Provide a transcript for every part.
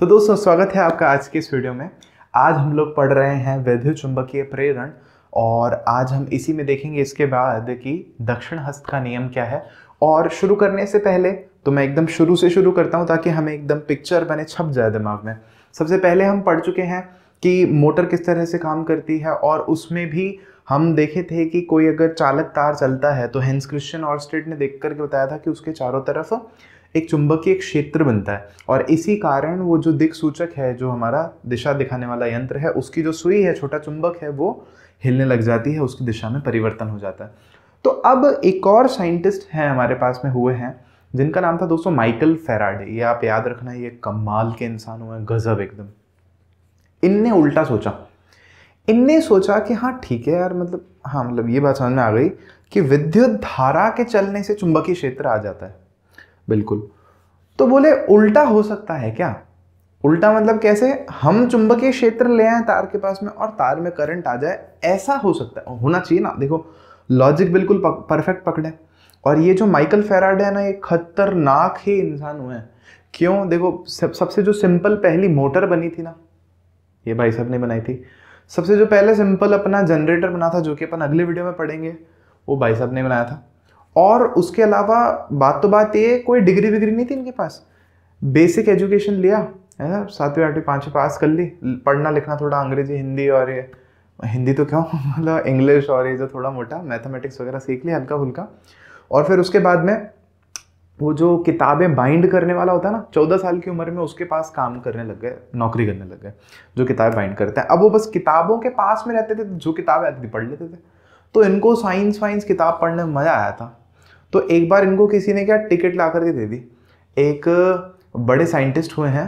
तो दोस्तों स्वागत है आपका आज के इस वीडियो में आज हम लोग पढ़ रहे हैं वैद्य चुंबकीय प्रेरण और आज हम इसी में देखेंगे इसके बाद कि दक्षिण हस्त का नियम क्या है और शुरू करने से पहले तो मैं एकदम शुरू से शुरू करता हूँ ताकि हमें एकदम पिक्चर बने छप जाए दिमाग में सबसे पहले हम पढ़ चुके हैं कि मोटर किस तरह से काम करती है और उसमें भी हम देखे थे कि कोई अगर चालक तार चलता है तो हेंस क्रिश्चियन ऑर्स्टेड ने देख करके बताया था कि उसके चारों तरफ एक चुंबकीय क्षेत्र बनता है और इसी कारण वो जो दिख सूचक है जो हमारा दिशा दिखाने वाला यंत्र है उसकी जो सुई है छोटा चुंबक है वो हिलने लग जाती है उसकी दिशा में परिवर्तन हो जाता है तो अब एक और साइंटिस्ट हैं हमारे पास में हुए हैं जिनका नाम था दोस्तों माइकल फेराडे ये आप याद रखना ये कमाल के इंसान हुए गजब एकदम इनने उल्टा सोचा इनने सोचा कि हाँ ठीक है यार मतलब हाँ मतलब ये बात समझ में आ गई कि विद्युत धारा के चलने से चुंबकीय क्षेत्र आ जाता है बिल्कुल तो बोले उल्टा हो सकता है क्या उल्टा मतलब कैसे हम चुंबकीय क्षेत्र ले आए तार के पास में और तार में करंट आ जाए ऐसा हो सकता है होना चाहिए ना देखो लॉजिक बिल्कुल परफेक्ट पकड़े और ये जो माइकल फेराड है ना ये खतरनाक ही इंसान हुए हैं क्यों देखो सब सबसे जो सिंपल पहली मोटर बनी थी ना ये भाई साहब ने बनाई थी सबसे जो पहले सिंपल अपना जनरेटर बना था जो कि अपन अगले वीडियो में पढ़ेंगे वो भाई साहब ने बनाया था और उसके अलावा बात तो बात ये कोई डिग्री विग्री नहीं थी इनके पास बेसिक एजुकेशन लिया है ना सातवीं आठवीं पाँचवीं पास कर ली पढ़ना लिखना थोड़ा अंग्रेजी हिंदी और ये हिंदी तो क्या मतलब इंग्लिश और ये जो थोड़ा मोटा मैथमेटिक्स वगैरह सीख लिया हल्का फुल्का और फिर उसके बाद में वो जो किताबें बाइंड करने वाला होता है ना चौदह साल की उम्र में उसके पास काम करने लग गए नौकरी करने लग गए जो किताबें बाइंड करते हैं अब वो बस किताबों के पास में रहते थे जो किताबें आती थी पढ़ लेते थे तो इनको साइंस वाइंस किताब पढ़ने में मज़ा आया था तो एक बार इनको किसी ने क्या टिकट ला करके दे दी एक बड़े साइंटिस्ट हुए हैं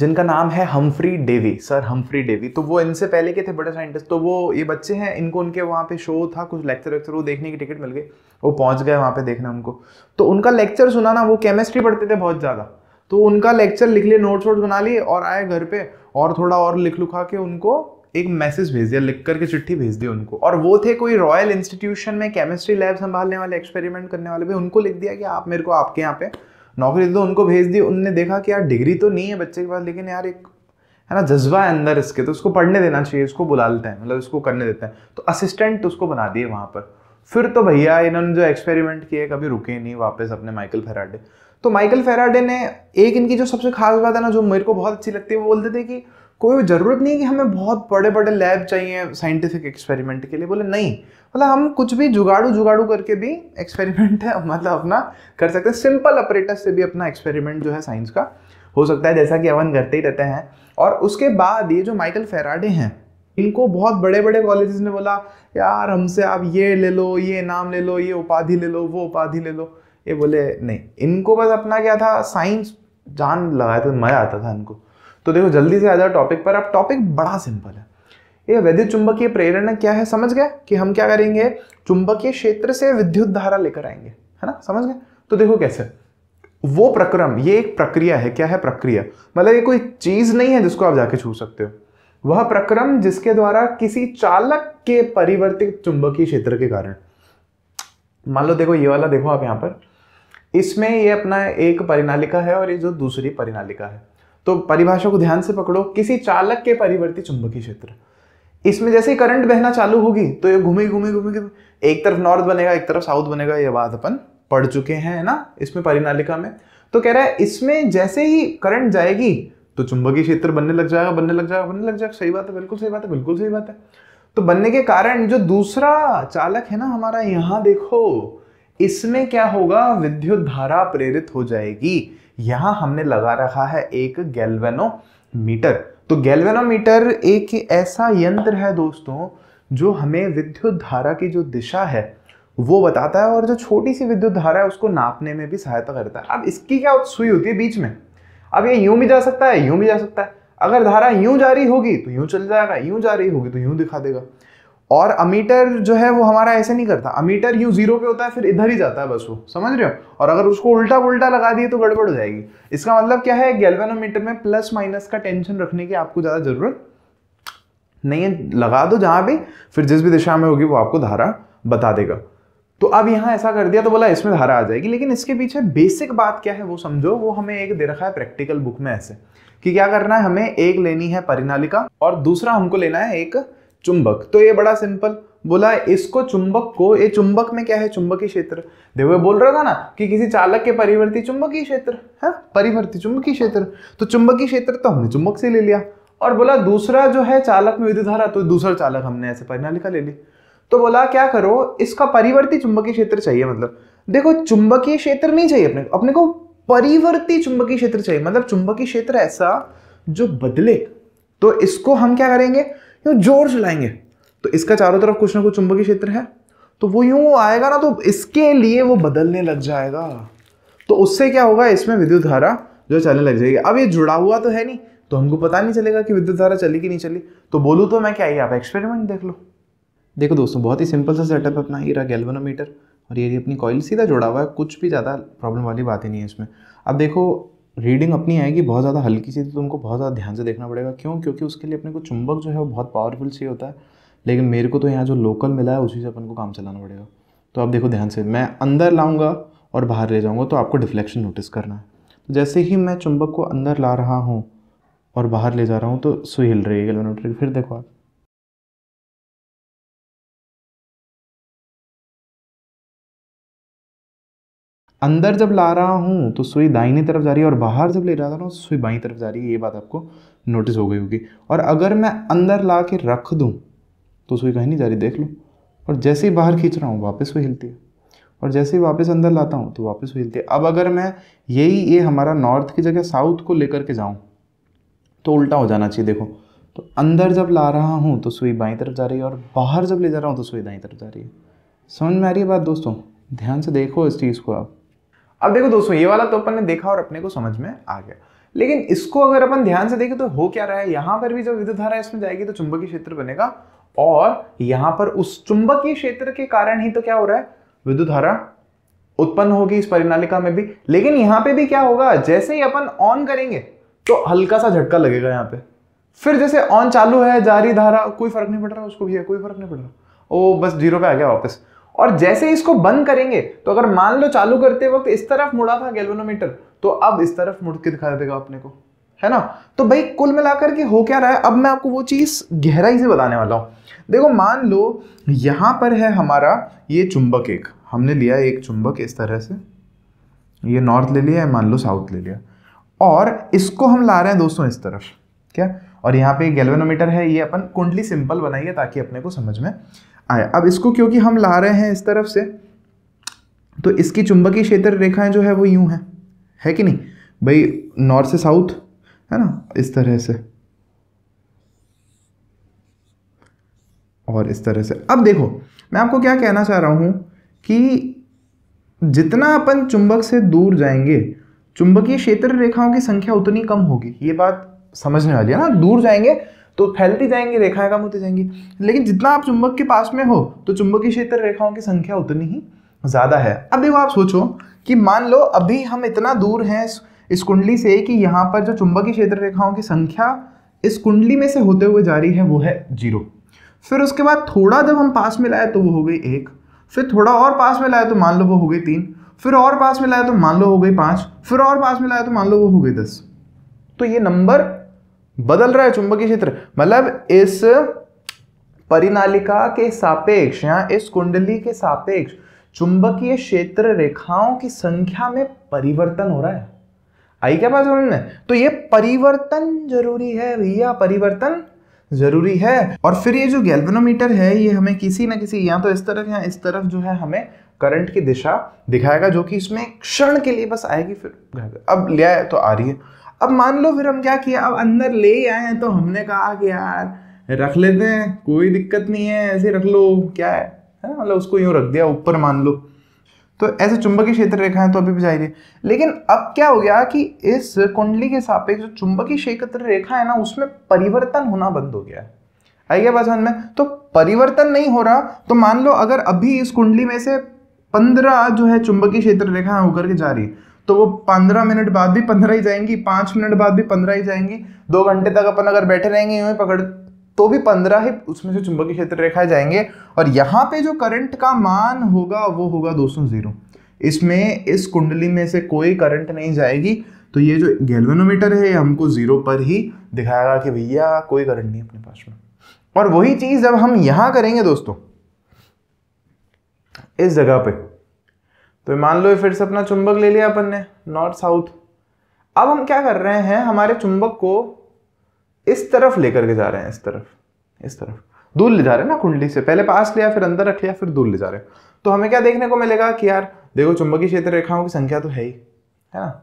जिनका नाम है Humphry Davy sir Humphry Davy तो वो इनसे पहले के थे बड़े साइंटिस्ट तो वो ये बच्चे हैं इनको उनके वहाँ पे शो था कुछ लेक्चर वेक्चर वो देखने की टिकट मिल गई वो पहुँच गए वहाँ पे देखने उनको तो उनका लेक्चर सुना ना वो केमिस्ट्री पढ़ते थे बहुत ज़्यादा तो उनका लेक्चर लिख लिए नोट्स वोट्स बना लिए और आए घर पर और थोड़ा और लिख लुखा के उनको एक मैसेज भेज दिया लिख करके चिट्ठी भेज दी उनको और वो थे कोई रॉयल इंस्टीट्यूशन में केमिस्ट्री लैब संभालने वाले एक्सपेरिमेंट करने वाले भी उनको लिख दिया कि आप मेरे को आपके यहाँ पे नौकरी दे दो उनको भेज दी उनने देखा कि यार डिग्री तो नहीं है बच्चे के पास लेकिन यार एक है ना जज्बा है अंदर इसके तो उसको पढ़ने देना चाहिए उसको बुला लेते हैं मतलब उसको करने देते हैं तो असिस्टेंट उसको बना दिए वहाँ पर फिर तो भैया इन्होंने जो एक्सपेरिमेंट किए कभी रुके नहीं वापस अपने माइकल फेराडे तो माइकल फेराडे ने एक इनकी जो सबसे खास बात है ना जो मेरे को बहुत अच्छी लगती है वो बोलते थे कि कोई ज़रूरत नहीं कि हमें बहुत बड़े बड़े लैब चाहिए साइंटिफिक एक्सपेरिमेंट के लिए बोले नहीं मतलब हम कुछ भी जुगाड़ू जुगाड़ू करके भी एक्सपेरिमेंट है मतलब अपना कर सकते हैं सिंपल ऑपरेटर से भी अपना एक्सपेरिमेंट जो है साइंस का हो सकता है जैसा कि अवन करते ही रहते हैं और उसके बाद ये जो माइकल फेराडे हैं इनको बहुत बड़े बड़े कॉलेजेस ने बोला यार हमसे आप ये ले लो ये नाम ले लो ये उपाधि ले लो वो उपाधि ले लो ये बोले नहीं इनको बस अपना क्या था साइंस जान लगाया था मज़ा आता था इनको तो देखो जल्दी से आ जाओ टॉपिक पर अब टॉपिक बड़ा सिंपल है ये वैद्युत चुंबकीय प्रेरणा क्या है समझ गए कि हम क्या करेंगे चुंबकीय क्षेत्र से विद्युत धारा लेकर आएंगे है ना समझ गए तो देखो कैसे वो प्रक्रम ये एक प्रक्रिया है क्या है प्रक्रिया मतलब ये कोई चीज नहीं है जिसको आप जाके छू सकते हो वह प्रक्रम जिसके द्वारा किसी चालक के परिवर्तित चुंबकीय क्षेत्र के कारण मान लो देखो ये वाला देखो आप यहां पर इसमें ये अपना एक परिनालिका है और ये जो दूसरी परिनालिका है तो परिभाषा को ध्यान से पकड़ो किसी चालक के परिवर्ती चुंबकीय क्षेत्र इसमें जैसे ही करंट बहना चालू होगी तो ये घूमे घूमे घूमे एक तरफ नॉर्थ बनेगा एक तरफ साउथ बनेगा ये बात अपन पढ़ चुके हैं ना इसमें परिनालिका में तो कह रहा है इसमें जैसे ही करंट जाएगी तो चुंबकीय क्षेत्र बनने लग जाएगा बनने लग जाएगा बनने लग जाएगा सही बात है बिल्कुल सही बात है बिल्कुल सही बात है तो बनने के कारण जो दूसरा चालक है ना हमारा यहाँ देखो इसमें क्या होगा विद्युत धारा प्रेरित हो जाएगी यहां हमने लगा रखा है एक गैल्वेनोमीटर तो गैल्वेनोमीटर एक ऐसा यंत्र है दोस्तों जो हमें विद्युत धारा की जो दिशा है वो बताता है और जो छोटी सी विद्युत धारा है उसको नापने में भी सहायता करता है अब इसकी क्या सुई होती है बीच में अब ये यूं भी जा सकता है यूं भी जा सकता है अगर धारा यूं जारी होगी तो यूं चल जाएगा यूं जारी होगी तो यूं दिखा देगा और अमीटर जो है वो हमारा ऐसे नहीं करता अमीटर यूँ जीरो पे होता है फिर इधर ही जाता है बस वो समझ रहे हो और अगर उसको उल्टा उल्टा लगा दिए तो गड़बड़ हो जाएगी इसका मतलब क्या है गैल्वेनोमीटर में प्लस माइनस का टेंशन रखने की आपको ज़्यादा ज़रूरत नहीं है लगा दो जहाँ भी फिर जिस भी दिशा में होगी वो आपको धारा बता देगा तो अब यहाँ ऐसा कर दिया तो बोला इसमें धारा आ जाएगी लेकिन इसके पीछे बेसिक बात क्या है वो समझो वो हमें एक दे रखा है प्रैक्टिकल बुक में ऐसे कि क्या करना है हमें एक लेनी है परिनालिका और दूसरा हमको लेना है एक चुंबक तो ये बड़ा सिंपल बोला इसको चुंबक को ये चुंबक में क्या है चुंबकीय क्षेत्र देखो बोल रहा था ना कि किसी चालक के परिवर्ती चुंबकीय क्षेत्र है परिवर्ती चुंबकीय क्षेत्र तो चुंबकीय क्षेत्र तो हमने चुंबक से ले लिया और बोला दूसरा जो है चालक में विद्युत धारा तो दूसरा चालक हमने ऐसे परिणालिका ले ली तो बोला क्या करो इसका परिवर्ती चुंबकीय क्षेत्र चाहिए मतलब देखो चुंबकीय क्षेत्र नहीं चाहिए अपने अपने को परिवर्ती चुंबकीय क्षेत्र चाहिए मतलब चुंबकीय क्षेत्र ऐसा जो बदले तो इसको हम क्या करेंगे यूँ जोर से लाएंगे तो इसका चारों तरफ कुछ ना कुछ चुंबकीय क्षेत्र है तो वो यूँ आएगा ना तो इसके लिए वो बदलने लग जाएगा तो उससे क्या होगा इसमें विद्युत धारा जो चलने लग जाएगी अब ये जुड़ा हुआ तो है नहीं तो हमको पता नहीं चलेगा कि विद्युत धारा चली कि नहीं चली तो बोलूँ तो मैं क्या ये आप एक्सपेरिमेंट देख लो देखो दोस्तों बहुत ही सिंपल सा सेटअप है अपना ये रहा गैल्वेनोमीटर और ये अपनी कॉइल सीधा जुड़ा हुआ है कुछ भी ज़्यादा प्रॉब्लम वाली बात ही नहीं है इसमें अब देखो रीडिंग अपनी आएगी बहुत ज़्यादा हल्की सी तो तुमको बहुत ज़्यादा ध्यान से देखना पड़ेगा क्यों क्योंकि उसके लिए अपने को चुंबक जो है वो बहुत पावरफुल सी होता है लेकिन मेरे को तो यहाँ जो लोकल मिला है उसी से अपन को काम चलाना पड़ेगा तो आप देखो ध्यान से मैं अंदर लाऊंगा और बाहर ले जाऊँगा तो आपको डिफ्लेक्शन नोटिस करना है तो जैसे ही मैं चुंबक को अंदर ला रहा हूँ और बाहर ले जा रहा हूँ तो सुई हिल रही है फिर देखो आप अंदर जब ला रहा हूँ तो सुई दाहिनी तरफ जा रही है और बाहर जब ले जा रहा हूँ तो सुई बाई तरफ जा रही है ये बात आपको नोटिस हो गई होगी और अगर मैं अंदर ला के रख दूँ तो सुई कहीं नहीं जा रही देख लो और जैसे ही बाहर खींच रहा हूँ वापस सुई हिलती है और जैसे ही वापस अंदर लाता हूँ तो वापस सुई हिलती है अब अगर मैं यही ये हमारा नॉर्थ की जगह साउथ को लेकर के जाऊँ तो उल्टा हो जाना चाहिए देखो तो अंदर जब ला रहा हूँ तो सुई बाई तरफ जा रही है और बाहर जब ले जा रहा हूँ तो सुई दाई तरफ जा रही है समझ में आ रही है बात दोस्तों ध्यान से देखो इस चीज़ को आप अब देखो दोस्तों ये वाला तो अपन ने देखा और अपने को समझ में आ गया लेकिन इसको अगर अपन ध्यान से देखें तो हो क्या रहा है यहां पर भी जब विद्युत धारा इसमें जाएगी तो चुंबकीय क्षेत्र बनेगा और यहां पर उस चुंबकीय क्षेत्र के कारण ही तो क्या हो रहा है विद्युत धारा उत्पन्न होगी इस परिणालिका में भी लेकिन यहाँ पे भी क्या होगा जैसे ही अपन ऑन करेंगे तो हल्का सा झटका लगेगा यहाँ पे फिर जैसे ऑन चालू है जारी धारा कोई फर्क नहीं पड़ रहा उसको भी है कोई फर्क नहीं पड़ रहा वो बस जीरो पे आ गया वापस और जैसे इसको बंद करेंगे तो अगर मान लो चालू करते वक्त इस तरफ मुड़ा था गैल्वेनोमीटर तो अब इस तरफ मुड़ के दिखा देगा अपने को है ना तो भाई कुल मिलाकर के हो क्या रहा है अब मैं आपको वो चीज़ गहराई से बताने वाला हूं देखो मान लो यहां पर है हमारा ये चुंबक एक हमने लिया एक चुंबक इस तरह से ये नॉर्थ ले लिया मान लो साउथ ले लिया और इसको हम ला रहे हैं दोस्तों इस तरफ क्या और यहाँ पे गैल्वेनोमीटर है ये अपन कुंडली सिंपल बनाइए ताकि अपने को समझ में आया अब इसको क्योंकि हम ला रहे हैं इस तरफ से तो इसकी चुंबकीय क्षेत्र रेखाएं जो है वो यूं हैं है कि नहीं भाई नॉर्थ से साउथ है ना इस तरह से और इस तरह से अब देखो मैं आपको क्या कहना चाह रहा हूं कि जितना अपन चुंबक से दूर जाएंगे चुंबकीय क्षेत्र रेखाओं की संख्या उतनी कम होगी ये बात समझने वाली है ना दूर जाएंगे तो फैलती जाएंगी रेखाएं कम होती जाएंगी लेकिन जितना आप चुंबक के पास में हो तो चुंबकीय क्षेत्र रेखाओं की संख्या उतनी ही ज़्यादा है अब देखो आप सोचो कि मान लो अभी हम इतना दूर हैं इस कुंडली से कि यहाँ पर जो चुंबकीय क्षेत्र रेखाओं की संख्या इस कुंडली में से होते हुए जारी है वो है जीरो फिर उसके बाद थोड़ा जब हम पास में लाए तो वो हो गई एक फिर थोड़ा और पास में लाए तो मान लो वो हो गई तीन फिर और पास में लाए तो मान लो हो गई पाँच फिर और पास में लाए तो मान लो वो हो गई दस तो ये नंबर बदल रहा है चुंबकीय क्षेत्र मतलब इस परिनालिका के सापेक्ष या इस कुंडली के सापेक्ष चुंबकीय क्षेत्र रेखाओं की संख्या में परिवर्तन हो रहा है आई क्या बात समझ में तो ये परिवर्तन जरूरी है भैया परिवर्तन जरूरी है और फिर ये जो गैल्वेनोमीटर है ये हमें किसी ना किसी या तो इस तरफ या इस तरफ जो है हमें करंट की दिशा दिखाएगा जो कि इसमें क्षण के लिए बस आएगी फिर अब ले आए तो आ रही है अब मान लो फिर हम क्या किया अब अंदर ले आए हैं तो हमने कहा कि यार रख लेते हैं कोई दिक्कत नहीं है ऐसे रख लो क्या है है ना मतलब उसको यूँ रख दिया ऊपर मान लो तो ऐसे चुंबकीय क्षेत्र रेखाएं तो अभी भी जाहिर है लेकिन अब क्या हो गया कि इस कुंडली के सापेक्ष जो चुंबकीय क्षेत्र रेखा है ना उसमें परिवर्तन होना बंद हो गया है आई गया बात में तो परिवर्तन नहीं हो रहा तो मान लो अगर अभी इस कुंडली में से पंद्रह जो है चुंबकीय क्षेत्र रेखा होकर के जा रही है तो वो पंद्रह मिनट बाद भी पंद्रह ही जाएंगी पांच मिनट बाद भी पंद्रह ही जाएंगी दो घंटे तक अपन अगर बैठे रहेंगे यूं ही पकड़ तो भी पंद्रह ही उसमें से चुंबकीय क्षेत्र रेखा जाएंगे और यहाँ पे जो करंट का मान होगा वो होगा दोस्तों ज़ीरो इसमें इस कुंडली में से कोई करंट नहीं जाएगी तो ये जो गैल्वेनोमीटर है हमको ज़ीरो पर ही दिखाएगा कि भैया कोई करंट नहीं अपने पास में और वही चीज़ जब हम यहां करेंगे दोस्तों इस जगह पे तो मान लो फिर से अपना चुंबक ले लिया अपन ने नॉर्थ साउथ अब हम क्या कर रहे हैं हमारे चुंबक को इस तरफ लेकर के जा रहे हैं इस तरफ इस तरफ दूर ले जा रहे हैं ना कुंडली से पहले पास लिया फिर अंदर रख लिया फिर दूर ले जा रहे हैं तो हमें क्या देखने को मिलेगा कि यार देखो चुंबकीय क्षेत्र रेखाओं की संख्या तो है ही है ना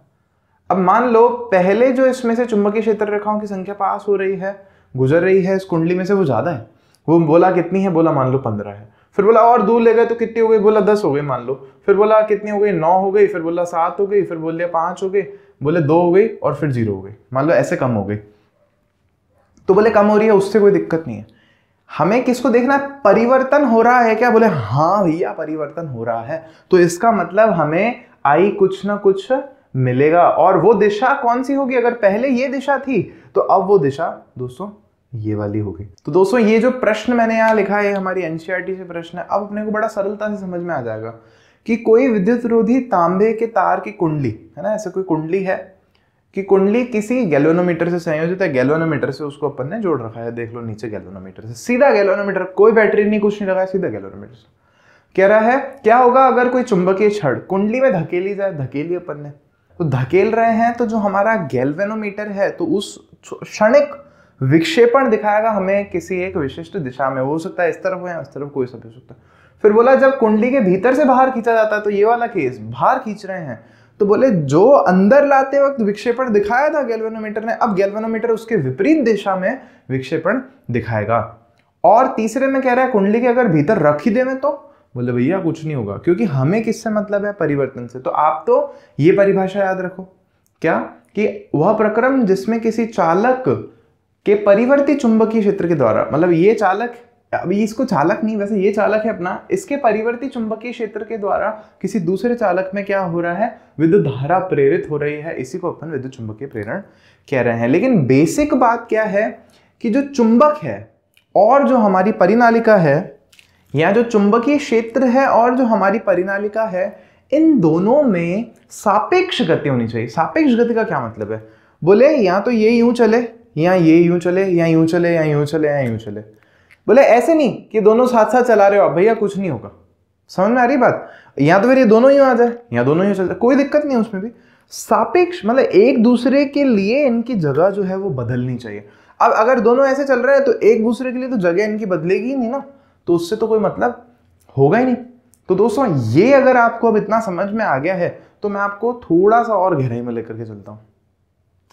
अब मान लो पहले जो इसमें से चुंबकीय क्षेत्र रेखाओं की संख्या पास हो रही है गुजर रही है इस कुंडली में से वो ज़्यादा है वो बोला कितनी है बोला मान लो पंद्रह है फिर बोला और दूर ले गए तो कितनी हो गई बोला दस हो गई मान लो फिर बोला कितनी हो गई नौ हो गई फिर बोला सात हो गई फिर बोले पांच हो गई बोले दो हो गई और फिर जीरो हो गई मान लो ऐसे कम हो गई तो बोले कम हो रही है उससे कोई दिक्कत नहीं है हमें किसको देखना है परिवर्तन हो रहा है क्या बोले हाँ भैया परिवर्तन हो रहा है तो इसका मतलब हमें आई कुछ ना कुछ मिलेगा और वो दिशा कौन सी होगी अगर पहले ये दिशा थी तो अब वो दिशा दोस्तों ये वाली होगी तो दोस्तों ये जो प्रश्न मैंने यहाँ लिखा है हमारी एनसीईआरटी e से प्रश्न है अब अपने को बड़ा सरलता से समझ में आ जाएगा कि कोई विद्युत रोधी तांबे के तार की कुंडली है ना ऐसे कोई कुंडली है कि कुंडली किसी गैलोनोमीटर से संयोजित है गैलोनोमीटर से उसको अपन ने जोड़ रखा है देख लो नीचे गैलोनोमीटर से सीधा गैलोनोमीटर कोई बैटरी नहीं कुछ नहीं लगाया सीधा गैलोनोमीटर से कह रहा है क्या होगा अगर कोई चुंबकीय छड़ कुंडली में धकेली जाए धकेली अपन ने तो धकेल रहे हैं तो जो हमारा गैल्वेनोमीटर है तो उस क्षणिक विक्षेपण दिखाएगा हमें किसी एक विशिष्ट दिशा में हो सकता है इस तरफ हो या उस तरफ कोई सब हो सकता है फिर बोला जब कुंडली के भीतर से बाहर खींचा जाता है तो ये वाला केस बाहर खींच रहे हैं तो बोले जो अंदर लाते वक्त विक्षेपण दिखाया था गैल्वेनोमीटर ने अब गैल्वेनोमीटर उसके विपरीत दिशा में विक्षेपण दिखाएगा और तीसरे में कह रहा है कुंडली के अगर भीतर रख ही देवे तो बोले भैया कुछ नहीं होगा क्योंकि हमें किससे मतलब है परिवर्तन से तो आप तो ये परिभाषा याद रखो क्या कि वह प्रक्रम जिसमें किसी चालक के परिवर्ती चुंबकीय क्षेत्र के द्वारा मतलब ये चालक अभी इसको चालक नहीं वैसे ये चालक है अपना इसके परिवर्ती चुंबकीय क्षेत्र के द्वारा किसी दूसरे चालक में क्या हो रहा है विद्युत धारा प्रेरित हो रही है इसी को अपन विद्युत चुंबकीय प्रेरण कह रहे हैं लेकिन बेसिक बात क्या है कि जो चुंबक है और जो हमारी परिनालिका है या जो चुंबकीय क्षेत्र है और जो हमारी परिनालिका है इन दोनों में सापेक्ष गति होनी चाहिए सापेक्ष गति का क्या मतलब है बोले या तो ये यूं चले यहाँ ये यूं चले या यूं चले या यूं चले या यूं चले बोले ऐसे नहीं कि दोनों साथ साथ चला रहे हो आप भैया कुछ नहीं होगा समझ में आ रही बात या तो फिर ये दोनों ही आ जाए या दोनों ही चल जाए कोई दिक्कत नहीं है उसमें भी सापेक्ष मतलब एक दूसरे के लिए इनकी जगह जो है वो बदलनी चाहिए अब अगर दोनों ऐसे चल रहे हैं तो एक दूसरे के लिए तो जगह इनकी बदलेगी ही नहीं ना तो उससे तो कोई मतलब होगा ही नहीं तो दोस्तों ये अगर आपको अब इतना समझ में आ गया है तो मैं आपको थोड़ा सा और गहराई में लेकर के चलता हूँ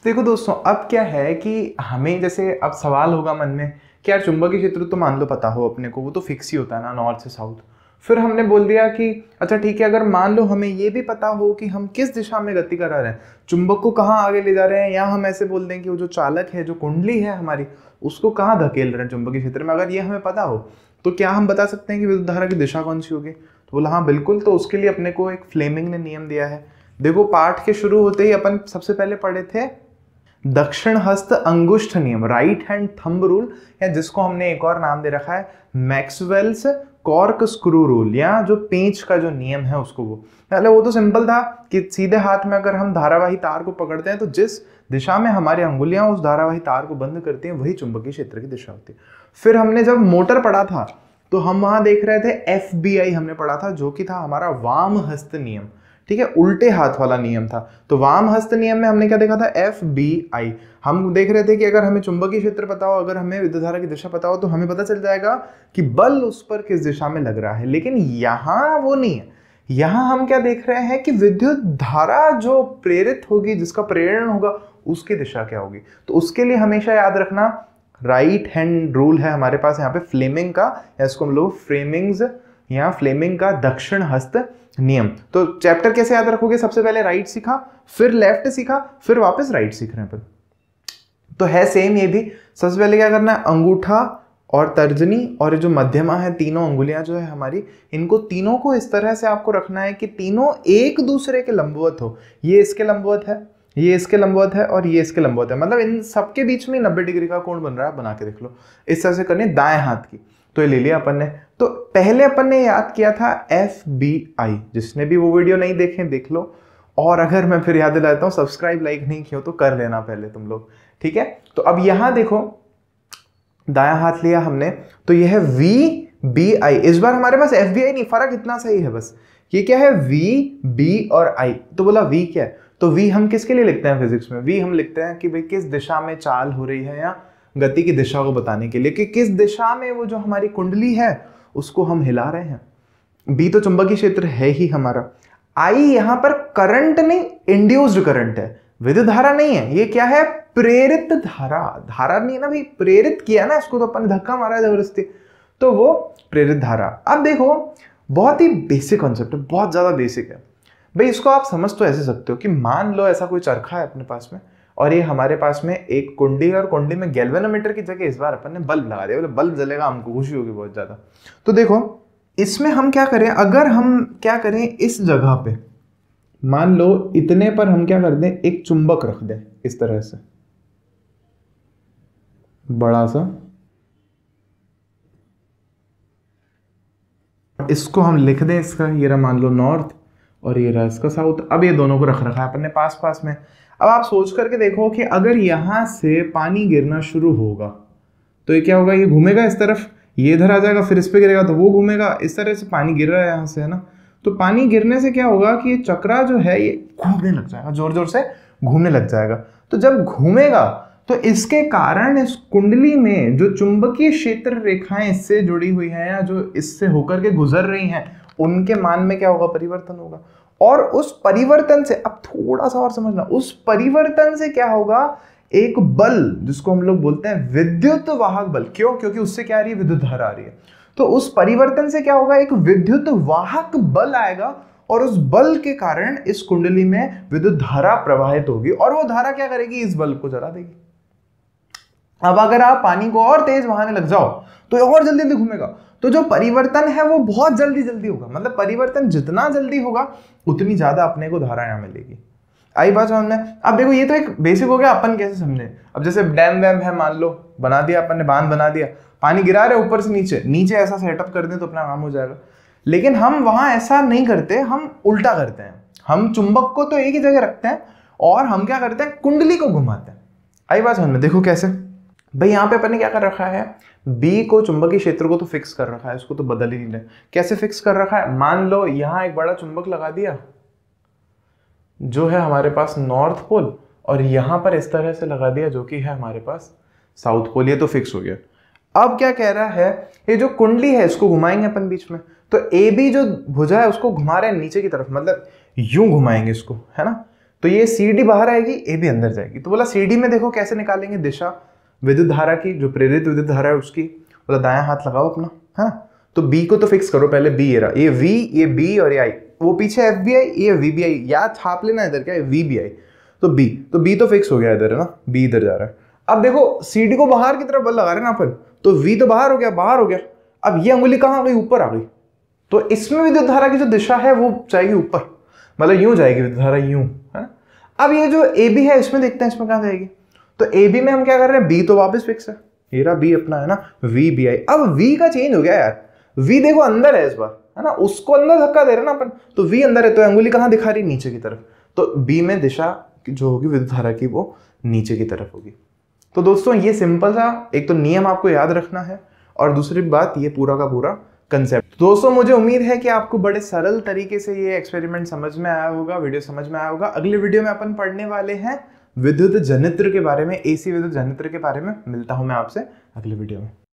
देखो दोस्तों अब क्या है कि हमें जैसे अब सवाल होगा मन में कि यार चुंबकीय क्षेत्र तो मान लो पता हो अपने को वो तो फिक्स ही होता है ना नॉर्थ से साउथ फिर हमने बोल दिया कि अच्छा ठीक है अगर मान लो हमें ये भी पता हो कि हम किस दिशा में गति करा रहे हैं चुंबक को कहाँ आगे ले जा रहे हैं या हम ऐसे बोल दें कि वो जो चालक है जो कुंडली है हमारी उसको कहाँ धकेल रहे हैं चुंबकीय क्षेत्र में अगर ये हमें पता हो तो क्या हम बता सकते हैं कि विद्युत धारा की दिशा कौन सी होगी तो बोला हाँ बिल्कुल तो उसके लिए अपने को एक फ्लेमिंग ने नियम दिया है देखो पाठ के शुरू होते ही अपन सबसे पहले पढ़े थे दक्षिण हस्त अंगुष्ठ नियम राइट हैंड थंब रूल या जिसको हमने एक और नाम दे रखा है मैक्सवेल्स कॉर्क स्क्रू रूल या जो पेंच का जो नियम है उसको वो पहले वो तो सिंपल था कि सीधे हाथ में अगर हम धारावाही तार को पकड़ते हैं तो जिस दिशा में हमारी अंगुलियां उस धारावाही तार को बंद करती हैं वही चुंबकीय क्षेत्र की दिशा होती है फिर हमने जब मोटर पढ़ा था तो हम वहां देख रहे थे एफ हमने पढ़ा था जो कि था हमारा वाम हस्त नियम ठीक है उल्टे हाथ वाला नियम था तो वाम हस्त नियम में हमने क्या देखा था एफ बी आई हम देख रहे थे कि अगर हमें चुंबकीय क्षेत्र पता हो अगर हमें धारा की दिशा पता हो तो हमें पता चल जाएगा कि बल उस पर किस दिशा में लग रहा है लेकिन यहाँ वो नहीं है यहाँ हम क्या देख रहे हैं कि विद्युत धारा जो प्रेरित होगी जिसका प्रेरण होगा उसकी दिशा क्या होगी तो उसके लिए हमेशा याद रखना राइट हैंड रूल है हमारे पास यहाँ पे फ्लेमिंग का या इसको हम लोग फ्रेमिंग्स या फ्लेमिंग का दक्षिण हस्त नियम तो चैप्टर कैसे याद रखोगे सबसे पहले राइट सीखा फिर लेफ्ट सीखा फिर वापस राइट सीख रहे हैं पर तो है सेम ये भी सबसे पहले क्या करना है अंगूठा और तर्जनी और जो मध्यमा है तीनों अंगुलियां जो है हमारी इनको तीनों को इस तरह से आपको रखना है कि तीनों एक दूसरे के लंबवत हो ये इसके लंबवत है ये इसके लंबवत है और ये इसके लंबवत है मतलब इन सबके बीच में नब्बे डिग्री का कोण बन रहा है बना के देख लो इस तरह से करनी दाएं हाथ की तो ये ले लिया अपन ने तो पहले अपन ने याद किया था एफ बी आई जिसने भी वो वीडियो नहीं देखे देख लो और अगर मैं फिर याद दिलाता हूँ सब्सक्राइब लाइक नहीं किया तो कर लेना पहले तुम लोग ठीक है तो अब यहां देखो दाया हाथ लिया हमने तो यह है वी बी आई इस बार हमारे पास एफ बी आई नहीं फर्क इतना सही है बस ये क्या है वी बी और आई तो बोला वी क्या है तो वी हम किसके लिए लिखते हैं फिजिक्स में वी हम लिखते हैं कि भाई किस दिशा में चाल हो रही है या गति की दिशा को बताने के लिए कि किस दिशा में वो जो हमारी कुंडली है उसको हम हिला रहे हैं बी तो चुंबकीय क्षेत्र है ही हमारा आई यहां पर करंट नहीं इंड्यूस्ड करंट है विद्युत धारा नहीं है ये क्या है प्रेरित धारा धारा नहीं है ना भाई प्रेरित किया ना इसको तो अपन धक्का मारा जबरदस्ती तो वो प्रेरित धारा अब देखो बहुत ही बेसिक कॉन्सेप्ट है बहुत ज़्यादा बेसिक है भाई इसको आप समझ तो ऐसे सकते हो कि मान लो ऐसा कोई चरखा है अपने पास में और ये हमारे पास में एक कुंडी और कुंडी में गैल्वेनोमीटर की जगह इस बार अपन ने बल्ब लगा दिया बोले बल्ब जलेगा हमको खुशी होगी बहुत ज़्यादा तो देखो इसमें हम क्या करें अगर हम क्या करें इस जगह पे मान लो इतने पर हम क्या कर दें एक चुंबक रख दें इस तरह से बड़ा सा इसको हम लिख दें इसका ये रहा मान लो नॉर्थ और ये रहा इसका साउथ अब ये दोनों को रख रखा है अपन ने पास पास में अब आप सोच करके देखो कि अगर यहाँ से पानी गिरना शुरू होगा तो ये क्या होगा ये घूमेगा इस तरफ ये इधर आ जाएगा फिर इस पर गिरेगा तो वो घूमेगा इस तरह से पानी गिर रहा है यहाँ से है ना तो पानी गिरने से क्या होगा कि ये चक्रा जो है ये घूमने लग जाएगा जोर जोर से घूमने लग जाएगा तो जब घूमेगा तो इसके कारण इस कुंडली में जो चुंबकीय क्षेत्र रेखाएं इससे जुड़ी हुई हैं या जो इससे होकर के गुजर रही हैं उनके मान में क्या होगा परिवर्तन होगा और उस परिवर्तन से अब थोड़ा सा और समझना उस परिवर्तन से क्या होगा एक बल जिसको हम लोग बोलते हैं विद्युत वाहक बल क्यों क्योंकि उससे क्या आ रही है विद्युत धारा आ रही है तो उस परिवर्तन से क्या होगा एक विद्युत वाहक बल आएगा और उस बल के कारण इस कुंडली में विद्युत धारा प्रवाहित होगी और वो धारा क्या करेगी इस बल को जला देगी अब अगर आप पानी को और तेज बहाने लग जाओ तो और जल्दी जल्दी घूमेगा तो जो परिवर्तन है वो बहुत जल्दी जल्दी होगा मतलब परिवर्तन जितना जल्दी होगा उतनी ज़्यादा अपने को धाराएं मिलेगी आई बात समझ में अब देखो ये तो एक बेसिक हो गया अपन कैसे समझे अब जैसे डैम वैम है मान लो बना दिया अपन ने बांध बना दिया पानी गिरा रहे ऊपर से नीचे नीचे ऐसा सेटअप कर दें तो अपना काम हो जाएगा लेकिन हम वहां ऐसा नहीं करते हम उल्टा करते हैं हम चुंबक को तो एक ही जगह रखते हैं और हम क्या करते हैं कुंडली को घुमाते हैं आई बात समझ में देखो कैसे भाई यहाँ पे अपन ने क्या कर रखा है बी को चुंबकीय क्षेत्र को तो फिक्स कर रखा है उसको तो बदल ही नहीं रहे कैसे फिक्स कर रखा है मान लो यहाँ एक बड़ा चुंबक लगा दिया जो है हमारे पास नॉर्थ पोल और यहाँ पर इस तरह से लगा दिया जो कि है हमारे पास साउथ पोल ये तो फिक्स हो गया अब क्या कह रहा है ये जो कुंडली है इसको घुमाएंगे अपन बीच में तो ए बी जो भुजा है उसको घुमा रहे हैं नीचे की तरफ मतलब यूं घुमाएंगे इसको है ना तो ये सी डी बाहर आएगी ए बी अंदर जाएगी तो बोला सी डी में देखो कैसे निकालेंगे दिशा विद्युत धारा की जो प्रेरित विद्युत धारा है उसकी मतलब दाया हाथ लगाओ अपना है ना तो बी को तो फिक्स करो पहले बी ये रहा ये वी ये बी और ये आई वो पीछे एफ बी आई ये वी बी आई या छाप लेना इधर क्या वी बी आई तो बी तो बी तो फिक्स हो गया इधर है ना बी इधर जा रहा है अब देखो सी डी को बाहर की तरफ बल लगा रहे ना अपन तो वी तो बाहर हो गया बाहर हो गया अब ये अंगुली कहाँ आ गई ऊपर आ गई तो इसमें विद्युत धारा की जो दिशा है वो जाएगी ऊपर मतलब यूं जाएगी विद्युत धारा यूं है अब ये जो ए बी है इसमें देखते हैं इसमें कहाँ जाएगी तो ए बी में हम क्या कर रहे हैं बी तो वापस फिक्स है ये बी अपना है ना वी बी आई अब वी का चेंज हो गया यार वी देखो अंदर है इस बार है ना उसको अंदर धक्का दे रहे ना अपन तो वी अंदर है तो अंगुली कहाँ दिखा रही नीचे की तरफ तो बी में दिशा जो होगी विद्युत धारा की वो नीचे की तरफ होगी तो दोस्तों ये सिंपल सा एक तो नियम आपको याद रखना है और दूसरी बात ये पूरा का पूरा कंसेप्ट दोस्तों मुझे उम्मीद है कि आपको बड़े सरल तरीके से ये एक्सपेरिमेंट समझ में आया होगा वीडियो समझ में आया होगा अगले वीडियो में अपन पढ़ने वाले हैं विद्युत जनित्र के बारे में एसी विद्युत जनित्र के बारे में मिलता हूं मैं आपसे अगले वीडियो में